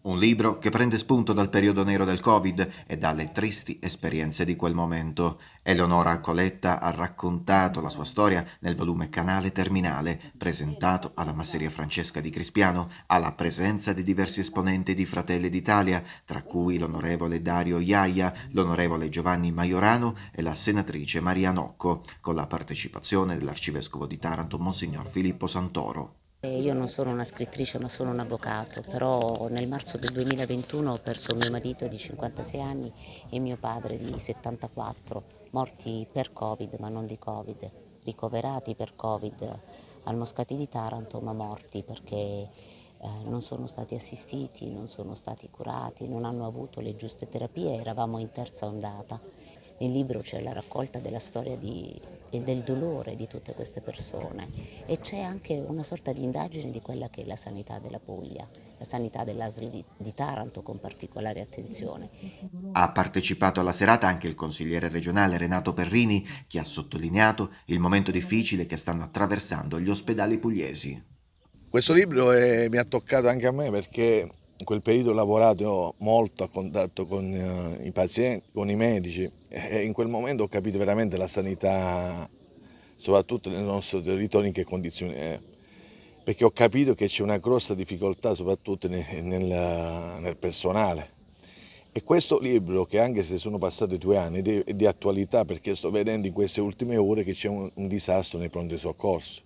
Un libro che prende spunto dal periodo nero del Covid e dalle tristi esperienze di quel momento. Eleonora Coletta ha raccontato la sua storia nel volume Canale Terminale, presentato alla Masseria Francesca di Crispiano, alla presenza di diversi esponenti di Fratelli d'Italia, tra cui l'onorevole Dario Iaia, l'onorevole Giovanni Maiorano e la senatrice Maria Nocco, con la partecipazione dell'arcivescovo di Taranto Monsignor Filippo Santoro. Eh, io non sono una scrittrice ma sono un avvocato, però nel marzo del 2021 ho perso mio marito di 56 anni e mio padre di 74, morti per Covid ma non di Covid, ricoverati per Covid al Moscati di Taranto ma morti perché eh, non sono stati assistiti, non sono stati curati, non hanno avuto le giuste terapie, eravamo in terza ondata. Nel libro c'è la raccolta della storia di e del dolore di tutte queste persone e c'è anche una sorta di indagine di quella che è la sanità della Puglia, la sanità dell'ASL di, di Taranto con particolare attenzione. Ha partecipato alla serata anche il consigliere regionale Renato Perrini che ha sottolineato il momento difficile che stanno attraversando gli ospedali pugliesi. Questo libro è, eh, mi ha toccato anche a me perché in quel periodo ho lavorato molto a contatto con eh, i pazienti, con i medici e in quel momento ho capito veramente la sanità, soprattutto nel nostro territorio, in che condizioni è. Perché ho capito che c'è una grossa difficoltà soprattutto nel, nel, nel personale. E questo libro, che anche se sono passati due anni, è di attualità perché sto vedendo in queste ultime ore che c'è un, un disastro nei pronti soccorso